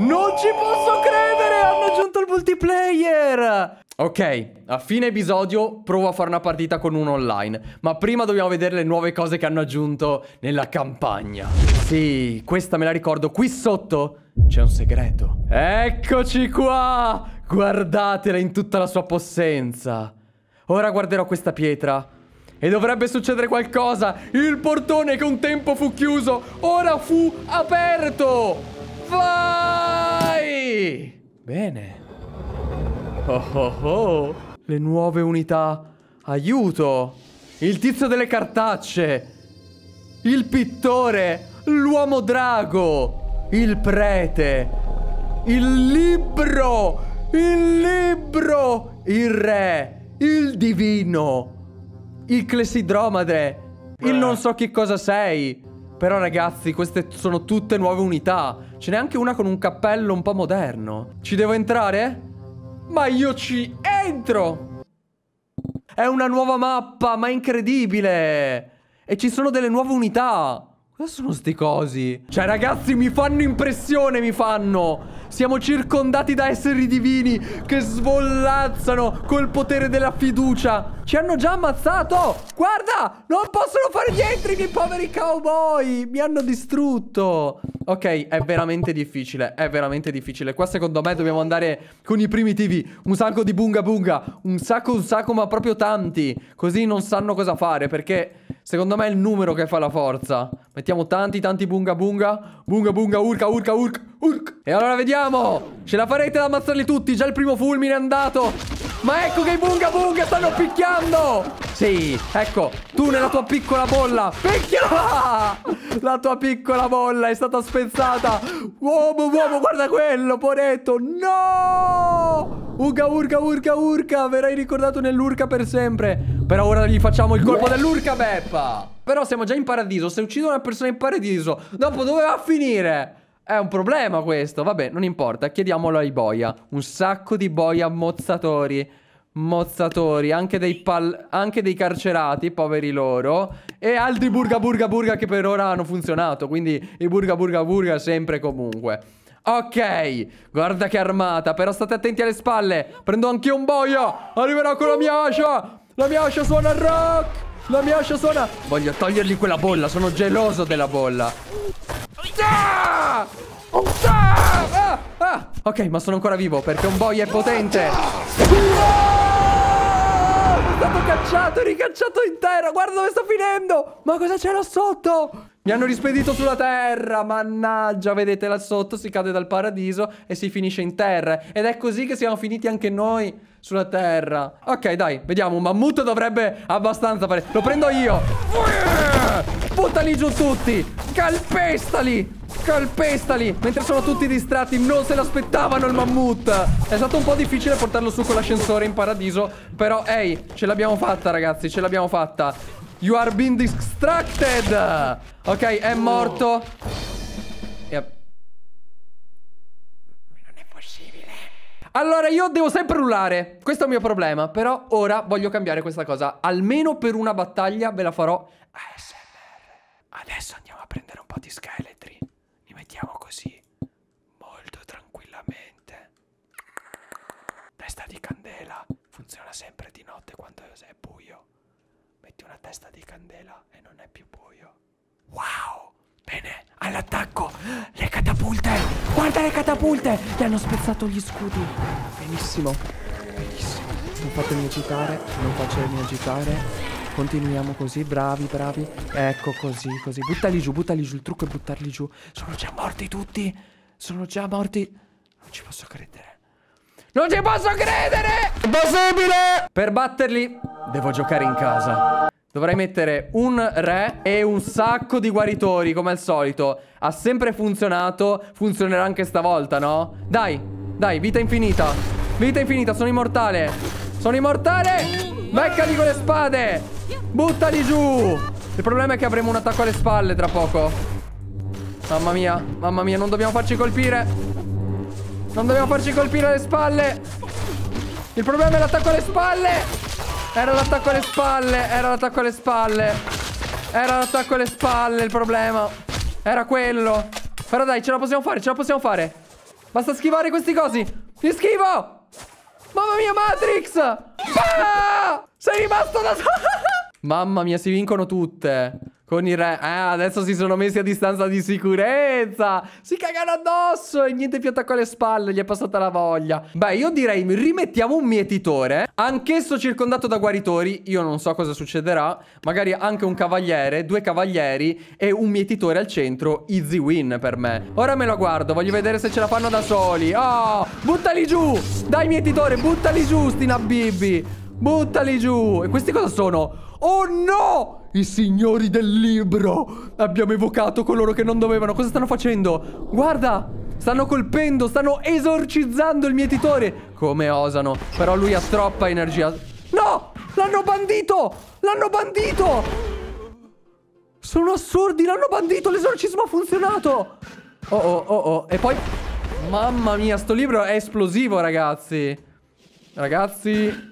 Non ci posso credere, hanno aggiunto il multiplayer! Ok, a fine episodio provo a fare una partita con uno online, ma prima dobbiamo vedere le nuove cose che hanno aggiunto nella campagna. Sì, questa me la ricordo, qui sotto c'è un segreto. Eccoci qua! Guardatela in tutta la sua possenza. Ora guarderò questa pietra. E dovrebbe succedere qualcosa! Il portone che un tempo fu chiuso, ora fu aperto! vai! Bene. Oh oh oh. Le nuove unità. Aiuto! Il tizio delle cartacce. Il pittore. L'uomo drago. Il prete. Il libro. Il libro. Il re. Il divino. Il clessidromade. Il non so che cosa sei. Però ragazzi, queste sono tutte nuove unità. Ce n'è anche una con un cappello un po' moderno. Ci devo entrare? Ma io ci entro! È una nuova mappa, ma è incredibile! E ci sono delle nuove unità! Cosa sono sti cosi? Cioè ragazzi, mi fanno impressione, mi fanno! Siamo circondati da esseri divini che svolazzano col potere della fiducia. Ci hanno già ammazzato! Guarda! Non possono fare niente i miei poveri cowboy! Mi hanno distrutto! Ok, è veramente difficile, è veramente difficile. Qua secondo me dobbiamo andare con i primitivi. Un sacco di bunga bunga, un sacco, un sacco, ma proprio tanti. Così non sanno cosa fare perché... Secondo me è il numero che fa la forza. Mettiamo tanti, tanti bunga bunga. Bunga bunga, urca, urca, urca, urca. E allora vediamo. Ce la farete ad ammazzarli tutti. Già il primo fulmine è andato. Ma ecco che i bunga bunga stanno picchiando. Sì, ecco. Tu nella tua piccola bolla. Picchia! La tua piccola bolla è stata spezzata. Uomo, uomo, guarda quello, ponetto. No! Urca, urca, urca, urca. Verrai ricordato nell'urca per sempre. Però ora gli facciamo il colpo dell'urca, Beppa. Però siamo già in paradiso. Se uccido una persona in paradiso, dopo dove va a finire? È un problema questo. Vabbè, non importa. Chiediamolo ai boia. Un sacco di boia mozzatori mozzatori, anche dei, anche dei, carcerati, poveri loro, e altri burga burga burga che per ora hanno funzionato, quindi i burga burga burga sempre e comunque. Ok, guarda che armata, però state attenti alle spalle. Prendo anche un boia. Arriverò con la mia ascia. La mia ascia suona rock. La mia ascia suona... Voglio togliergli quella bolla, sono geloso della bolla. Ah! Ah! Ah! ah! Ok, ma sono ancora vivo perché un boia è potente. Sono ah! stato cacciato, ricacciato intero. Guarda dove sto finendo. Ma cosa c'era sotto? Mi hanno rispedito sulla terra, mannaggia, vedete là sotto si cade dal paradiso e si finisce in terra. Ed è così che siamo finiti anche noi sulla terra. Ok, dai, vediamo, un mammut dovrebbe abbastanza fare. Lo prendo io. Buttali giù tutti, calpestali, calpestali Mentre sono tutti distratti Non se l'aspettavano il mammut È stato un po' difficile portarlo su con l'ascensore in paradiso Però ehi ce l'abbiamo fatta ragazzi Ce l'abbiamo fatta You are being distracted. Ok, è morto. Yep. Non è possibile. Allora, io devo sempre rullare. Questo è il mio problema. Però ora voglio cambiare questa cosa. Almeno per una battaglia ve la farò ASMR. Adesso andiamo a prendere un po' di scheletri. Li mettiamo così. Molto tranquillamente. Testa di candela. Funziona sempre di notte quando è buio. Metti una testa di candela e non è più buio. Wow! Bene, all'attacco! Le catapulte! Guarda le catapulte! Gli hanno spezzato gli scudi. Benissimo. Benissimo. Non fatemi agitare, non fatemi agitare. Continuiamo così, bravi, bravi. Ecco, così, così. Buttali giù, buttali giù. Il trucco è buttarli giù. Sono già morti tutti. Sono già morti. Non ci posso credere. Non ci posso credere! Impossibile! Per batterli, devo giocare in casa. Dovrei mettere un re e un sacco di guaritori, come al solito. Ha sempre funzionato, funzionerà anche stavolta, no? Dai, dai, vita infinita. Vita infinita, sono immortale. Sono immortale! Beccali con le spade! Buttali giù! Il problema è che avremo un attacco alle spalle tra poco. Mamma mia, mamma mia, non dobbiamo farci colpire. Non dobbiamo farci colpire alle spalle. Il problema è l'attacco alle spalle. Era l'attacco alle spalle. Era l'attacco alle spalle. Era l'attacco alle spalle il problema. Era quello. Però dai, ce la possiamo fare, ce la possiamo fare. Basta schivare questi cosi. Mi schivo. Mamma mia, Matrix. Ah! Sei rimasto da solo. Mamma mia, si vincono tutte. Con i re. Ah, adesso si sono messi a distanza di sicurezza. Si cagano addosso e niente più attacco alle spalle. Gli è passata la voglia. Beh, io direi rimettiamo un mietitore. Anch'esso circondato da guaritori. Io non so cosa succederà. Magari anche un cavaliere, due cavalieri e un mietitore al centro. Easy win per me. Ora me lo guardo. Voglio vedere se ce la fanno da soli. Oh, buttali giù. Dai, mietitore, buttali giù, Stina Bibi. Buttali giù. E questi cosa sono? Oh no! I signori del libro! Abbiamo evocato coloro che non dovevano. Cosa stanno facendo? Guarda! Stanno colpendo, stanno esorcizzando il mietitore. Come osano. Però lui ha troppa energia. No! L'hanno bandito! L'hanno bandito! Sono assurdi, l'hanno bandito! L'esorcismo ha funzionato! Oh oh oh oh. E poi... Mamma mia, sto libro è esplosivo, ragazzi. Ragazzi...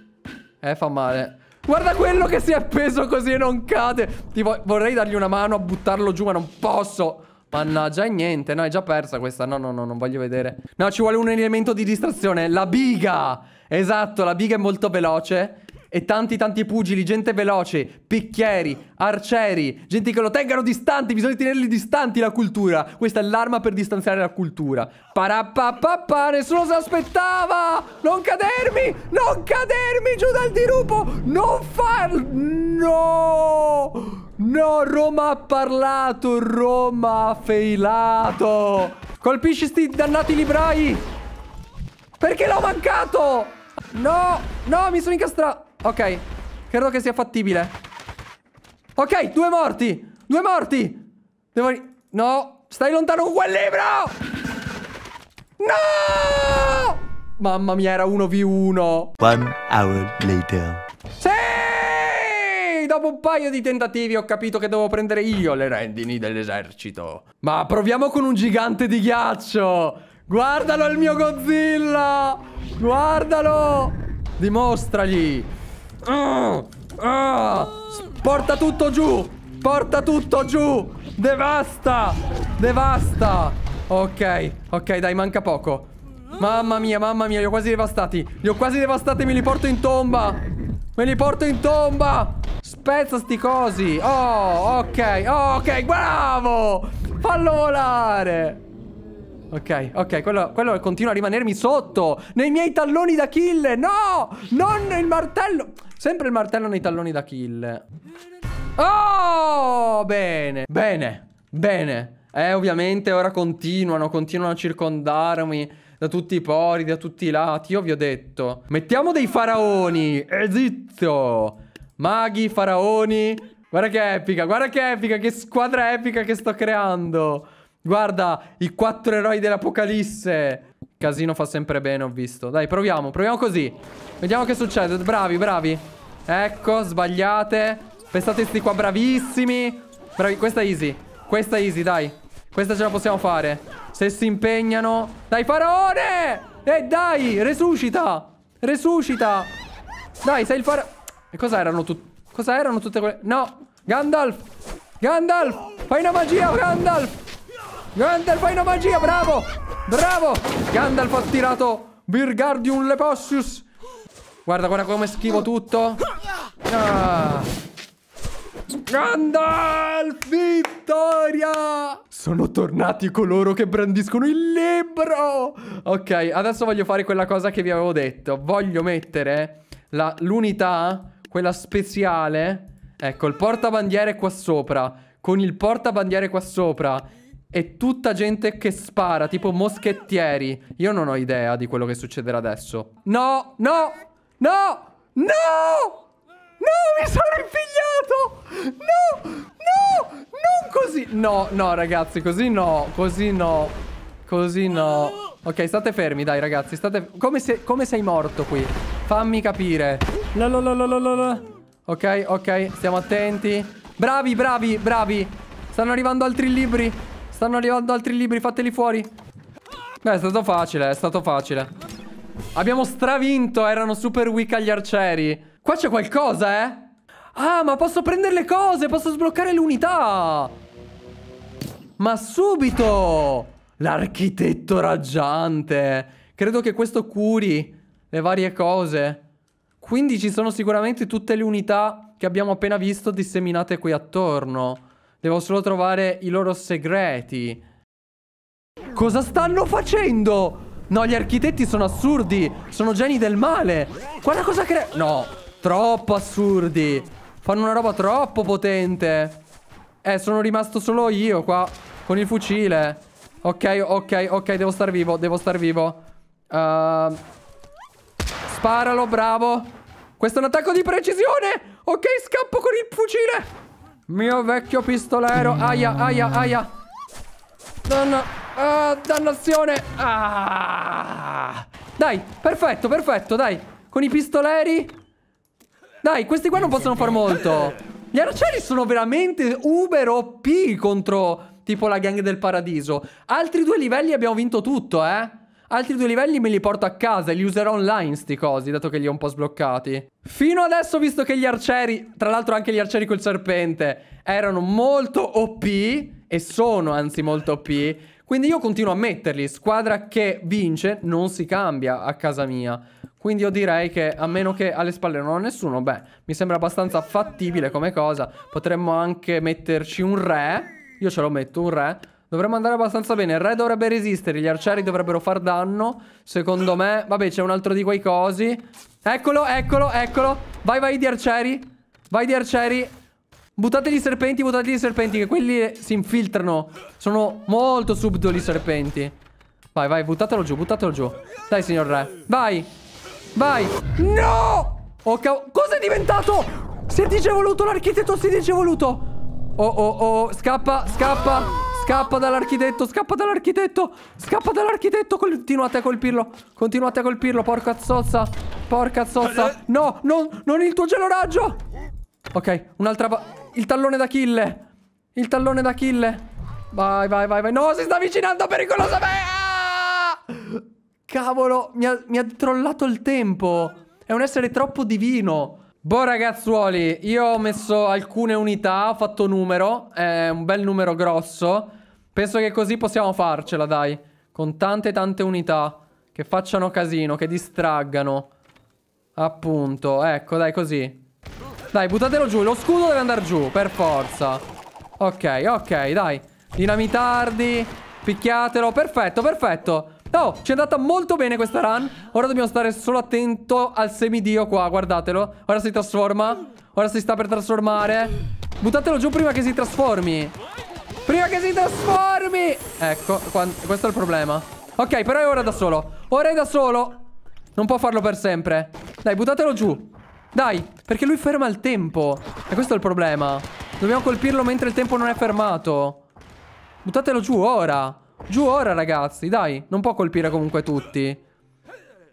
Eh, fa male. Guarda quello che si è appeso così e non cade. Vo vorrei dargli una mano a buttarlo giù, ma non posso. Mannaggia, è niente. No, è già persa questa. No, no, no, non voglio vedere. No, ci vuole un elemento di distrazione. La biga. Esatto, la biga è molto veloce e tanti tanti pugili, gente veloce, picchieri, arcieri, gente che lo tengano distanti, bisogna tenerli distanti la cultura. Questa è l'arma per distanziare la cultura. Parapapappa, nessuno si aspettava! Non cadermi! Non cadermi giù dal dirupo! Non farlo! No! No, Roma ha parlato, Roma ha failato! Colpisci sti dannati librai! Perché l'ho mancato? No, no, mi sono incastrato. Ok, credo che sia fattibile. Ok, due morti! Due morti! Devo... No, stai lontano con quel libro! No! Mamma mia, era 1v1. One hour later. Sì! Dopo un paio di tentativi ho capito che devo prendere io le rendini dell'esercito. Ma proviamo con un gigante di ghiaccio! Guardalo il mio Godzilla! Guardalo! Dimostragli! Oh, oh, porta tutto giù! Porta tutto giù! Devasta! Devasta! Ok, ok, dai, manca poco. Mamma mia, mamma mia, li ho quasi devastati. Li ho quasi devastati, e me li porto in tomba. Me li porto in tomba. Spezza sti cosi. Oh, ok, oh, ok, bravo. Fallo volare. Ok, ok, quello, quello continua a rimanermi sotto Nei miei talloni da kill No, non il martello Sempre il martello nei talloni d'Achille. Oh, bene, bene, bene. Eh, ovviamente ora continuano, continuano a circondarmi da tutti i pori, da tutti i lati. Io vi ho detto, mettiamo dei faraoni. Egizio, eh, maghi, faraoni. Guarda che epica, guarda che epica, che squadra epica che sto creando. Guarda, i quattro eroi dell'Apocalisse. Casino fa sempre bene, ho visto. Dai, proviamo, proviamo così. Vediamo che succede. Bravi, bravi. Ecco, sbagliate. Pensate sti qua bravissimi. Bravi, questa è easy. Questa è easy, dai. Questa ce la possiamo fare. Se si impegnano. Dai, faraone! E eh, dai, resuscita! Resuscita! Dai, sei il faraone. E cosa erano tutte? Cosa erano tutte quelle? No! Gandalf! Gandalf! Fai una magia, Gandalf! Gandalf, fai una magia, bravo! Bravo! Gandalf ha tirato Virgardium Lepossius! Guarda, guarda come schivo tutto! Ah. Gandalf, vittoria! Sono tornati coloro che brandiscono il libro! Ok, adesso voglio fare quella cosa che vi avevo detto. Voglio mettere l'unità, quella speciale. Ecco, il portabandiere qua sopra. Con il portabandiere qua sopra è tutta gente che spara, tipo moschettieri. Io non ho idea di quello che succederà adesso. No, no, no, no! No, mi sono impigliato! No, no, non così! No, no, ragazzi, così no, così no, così no. Ok, state fermi, dai, ragazzi, state... Come, se... Come sei morto qui? Fammi capire. La, la, la, la, la, la. Ok, ok, stiamo attenti. Bravi, bravi, bravi. Stanno arrivando altri libri. Stanno arrivando altri libri, fateli fuori. Beh, è stato facile, è stato facile. Abbiamo stravinto, erano super weak agli arcieri. Qua c'è qualcosa, eh? Ah, ma posso prendere le cose, posso sbloccare l'unità. Ma subito! L'architetto raggiante. Credo che questo curi le varie cose. Quindi ci sono sicuramente tutte le unità che abbiamo appena visto disseminate qui attorno. Devo solo trovare i loro segreti. Cosa stanno facendo? No, gli architetti sono assurdi. Sono geni del male. Guarda cosa crea... No, troppo assurdi. Fanno una roba troppo potente. Eh, sono rimasto solo io qua con il fucile. Ok, ok, ok, devo star vivo, devo star vivo. Uh, sparalo, bravo. Questo è un attacco di precisione. Ok, scappo con il fucile. Mio vecchio pistolero. Aia, aia, aia. Donna Ah, dannazione. Ah. Dai, perfetto, perfetto, dai. Con i pistoleri. Dai, questi qua non possono far molto. Gli arancieri sono veramente uber OP contro tipo la gang del paradiso. Altri due livelli abbiamo vinto tutto, eh. Altri due livelli me li porto a casa e li userò online sti cosi, dato che li ho un po' sbloccati. Fino adesso, visto che gli arcieri, tra l'altro anche gli arcieri col serpente, erano molto OP, e sono anzi molto OP, quindi io continuo a metterli. Squadra che vince non si cambia a casa mia. Quindi io direi che a meno che alle spalle non ho nessuno, beh, mi sembra abbastanza fattibile come cosa. Potremmo anche metterci un re. Io ce lo metto un re. Dovremmo andare abbastanza bene. Il re dovrebbe resistere. Gli arcieri dovrebbero far danno. Secondo me. Vabbè, c'è un altro di quei cosi. Eccolo, eccolo, eccolo. Vai, vai di arcieri. Vai di arcieri. Buttate i serpenti, buttate i serpenti. Che quelli si infiltrano. Sono molto subdoli i serpenti. Vai, vai, buttatelo giù, buttatelo giù. Dai, signor re. Vai. Vai. No! Oh, Cosa è diventato? Si è dicevoluto l'architetto, si è dicevoluto. Oh, oh, oh. Scappa, scappa. Scappa dall'architetto, scappa dall'architetto Scappa dall'architetto Continuate a colpirlo Continuate a colpirlo, porca zozza Porca zozza No, non, non il tuo geloraggio Ok, un'altra Il tallone d'Achille Il tallone d'Achille Vai, vai, vai, vai No, si sta avvicinando pericolosamente ah! Cavolo, mi ha, mi ha trollato il tempo È un essere troppo divino Boh ragazzuoli, io ho messo alcune unità, ho fatto numero, è eh, un bel numero grosso Penso che così possiamo farcela, dai. Con tante tante unità. Che facciano casino, che distraggano. Appunto, ecco, dai, così. Dai, buttatelo giù. Lo scudo deve andare giù, per forza. Ok, ok, dai. Dinamitardi. Picchiatelo. Perfetto, perfetto. Oh, ci è andata molto bene questa run. Ora dobbiamo stare solo attento al semidio qua, guardatelo. Ora si trasforma. Ora si sta per trasformare. Buttatelo giù prima che si trasformi. Prima che si trasformi Ecco, questo è il problema Ok, però è ora da solo Ora è da solo Non può farlo per sempre Dai, buttatelo giù Dai, perché lui ferma il tempo E questo è il problema Dobbiamo colpirlo mentre il tempo non è fermato Buttatelo giù ora Giù ora, ragazzi, dai Non può colpire comunque tutti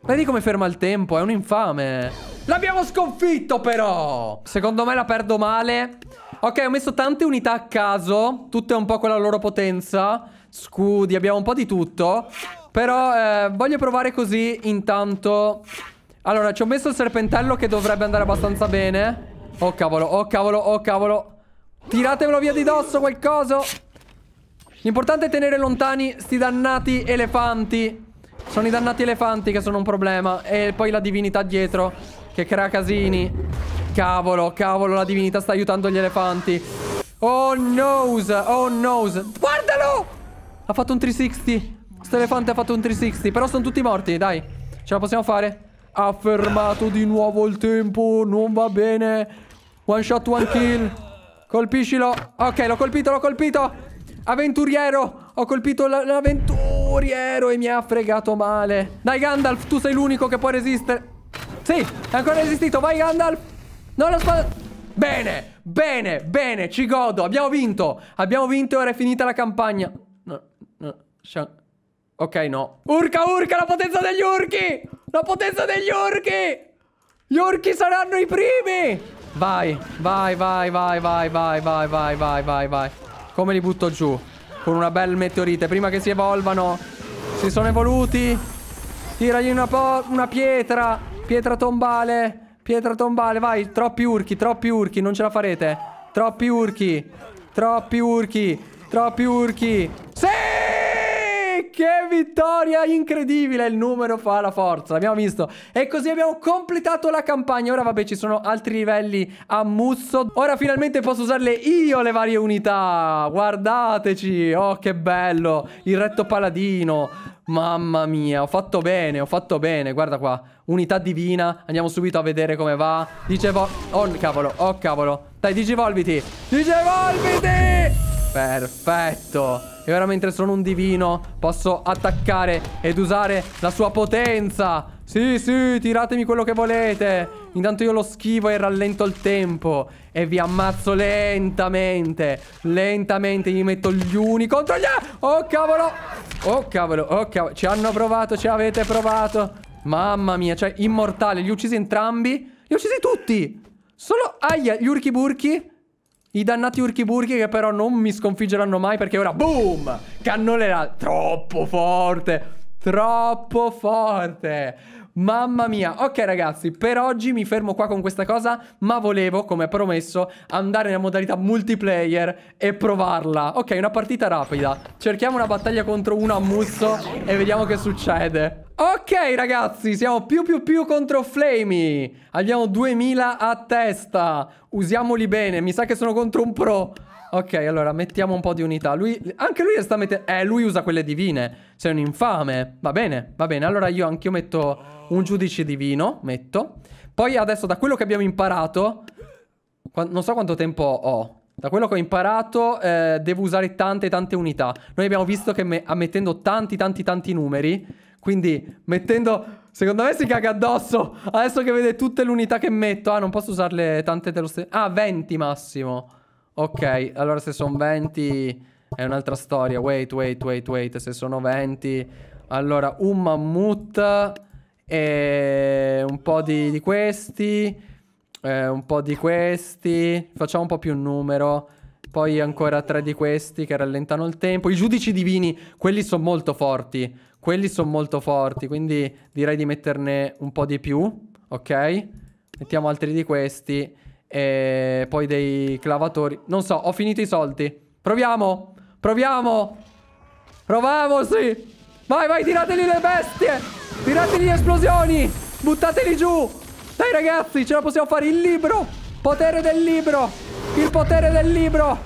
Vedi come ferma il tempo, è un infame L'abbiamo sconfitto però Secondo me la perdo male Ok, ho messo tante unità a caso, tutte un po' con la loro potenza. Scudi, abbiamo un po' di tutto. Però eh, voglio provare così intanto. Allora, ci ho messo il serpentello che dovrebbe andare abbastanza bene. Oh cavolo, oh cavolo, oh cavolo. Tiratemelo via di dosso qualcosa. L'importante è tenere lontani sti dannati elefanti. Sono i dannati elefanti che sono un problema. E poi la divinità dietro che crea casini. Cavolo, cavolo, la divinità sta aiutando gli elefanti. Oh nose, oh nose. Guardalo! Ha fatto un 360. Questo elefante ha fatto un 360. Però sono tutti morti, dai. Ce la possiamo fare? Ha fermato di nuovo il tempo. Non va bene. One shot, one kill. Colpiscilo. Ok, l'ho colpito, l'ho colpito. Avventuriero. Ho colpito l'avventuriero e mi ha fregato male. Dai Gandalf, tu sei l'unico che può resistere. Sì, è ancora resistito. Vai Gandalf. No, la spada... Bene, bene, bene, ci godo. Abbiamo vinto. Abbiamo vinto e ora è finita la campagna. No, no, Ok, no. Urca, urca, la potenza degli urchi! La potenza degli urchi! Gli urchi saranno i primi! Vai, vai, vai, vai, vai, vai, vai, vai, vai, vai, vai. Come li butto giù? Con una bella meteorite. Prima che si evolvano. Si sono evoluti. Tiragli una, una pietra. Pietra tombale. Pietra tombale, vai. Troppi urchi, troppi urchi. Non ce la farete. Troppi urchi. Troppi urchi. Troppi urchi. Sì! che vittoria incredibile! Il numero fa la forza, l'abbiamo visto. E così abbiamo completato la campagna. Ora vabbè ci sono altri livelli a musso. Ora finalmente posso usarle io le varie unità. Guardateci, oh che bello. Il retto paladino. Mamma mia, ho fatto bene, ho fatto bene, guarda qua Unità divina, andiamo subito a vedere come va Dicevo... Oh cavolo, oh cavolo Dai, digivolviti Digivolviti Perfetto E ora mentre sono un divino Posso attaccare ed usare la sua potenza Sì sì tiratemi quello che volete Intanto io lo schivo e rallento il tempo E vi ammazzo lentamente Lentamente gli metto gli uni contro gli... Oh cavolo Oh cavolo Oh cavolo Ci hanno provato Ci avete provato Mamma mia Cioè immortale Li ho uccisi entrambi Li ho uccisi tutti Solo... Aia Gli urchi burchi i dannati urchi burchi che però non mi sconfiggeranno mai perché ora boom! Cannonera troppo forte! Troppo forte! Mamma mia, ok ragazzi, per oggi mi fermo qua con questa cosa, ma volevo, come promesso, andare nella modalità multiplayer e provarla. Ok, una partita rapida. Cerchiamo una battaglia contro uno a muzzo e vediamo che succede. Ok ragazzi, siamo più più più contro Flamey Abbiamo 2000 a testa Usiamoli bene, mi sa che sono contro un pro Ok, allora mettiamo un po' di unità lui, Anche lui sta mettendo... Eh, lui usa quelle divine Sei un infame Va bene, va bene Allora io anch'io metto un giudice divino Metto Poi adesso da quello che abbiamo imparato Non so quanto tempo ho da quello che ho imparato eh, devo usare tante tante unità Noi abbiamo visto che me mettendo tanti tanti tanti numeri quindi mettendo... Secondo me si caga addosso. Adesso che vede tutte le unità che metto. Ah, non posso usarle tante dello stesso. Ah, 20 massimo. Ok, allora se sono 20 è un'altra storia. Wait, wait, wait, wait. Se sono 20... Allora, un mammut e un po' di, di questi. Eh, un po' di questi. Facciamo un po' più un numero. Poi ancora tre di questi che rallentano il tempo. I giudici divini, quelli sono molto forti. Quelli sono molto forti, quindi direi di metterne un po' di più, ok? Mettiamo altri di questi e poi dei clavatori. Non so, ho finito i soldi. Proviamo, proviamo, provamoci. Vai, vai, tirateli le bestie, tirateli le esplosioni, buttateli giù. Dai ragazzi, ce la possiamo fare. Il libro, potere del libro, il potere del libro.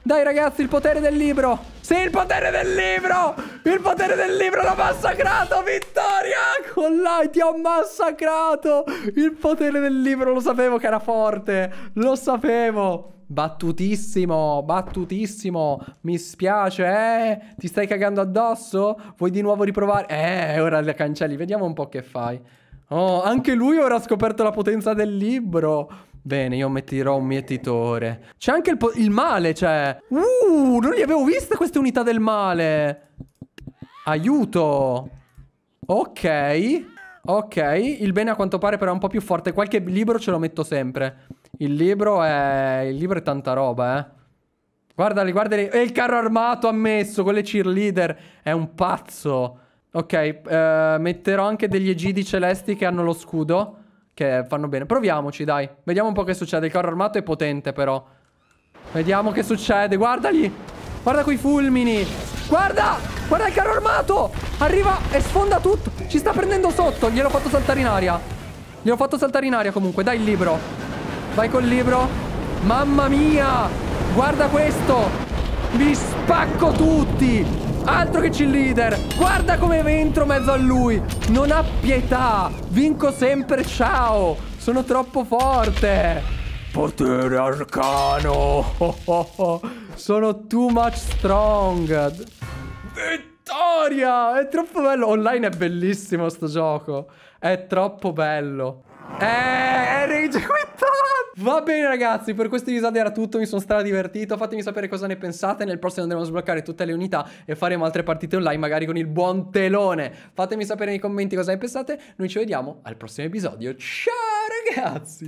Dai ragazzi, il potere del libro. Sì, il potere del libro! Il potere del libro l'ho massacrato! Vittoria! Collai, ti ho massacrato! Il potere del libro, lo sapevo che era forte! Lo sapevo! Battutissimo, battutissimo. Mi spiace, eh? Ti stai cagando addosso? Vuoi di nuovo riprovare? Eh, ora le cancelli. Vediamo un po' che fai. Oh, anche lui ora ha scoperto la potenza del libro. Bene, io metterò un mietitore. C'è anche il, il, male, cioè. Uh, non li avevo viste queste unità del male. Aiuto. Ok. Ok, il bene a quanto pare però è un po' più forte. Qualche libro ce lo metto sempre. Il libro è... Il libro è tanta roba, eh. Guardali, guardali. E il carro armato ha messo con le cheerleader. È un pazzo. Ok, eh, metterò anche degli egidi celesti che hanno lo scudo che fanno bene. Proviamoci, dai. Vediamo un po' che succede. Il carro armato è potente, però. Vediamo che succede. Guardali. Guarda quei fulmini. Guarda. Guarda il carro armato. Arriva e sfonda tutto. Ci sta prendendo sotto. Gliel'ho fatto saltare in aria. Gliel'ho fatto saltare in aria comunque. Dai il libro. Vai col libro. Mamma mia. Guarda questo. Vi spacco tutti. Altro che leader! Guarda come entro mezzo a lui! Non ha pietà! Vinco sempre, ciao! Sono troppo forte! Potere arcano! Oh, oh, oh. Sono too much strong! Vittoria! È troppo bello! Online è bellissimo sto gioco! È troppo bello! Eh, Rage Quittant! Va bene ragazzi, per questo episodio era tutto, mi sono stra divertito, fatemi sapere cosa ne pensate, nel prossimo andremo a sbloccare tutte le unità e faremo altre partite online magari con il buon telone. Fatemi sapere nei commenti cosa ne pensate, noi ci vediamo al prossimo episodio, ciao ragazzi!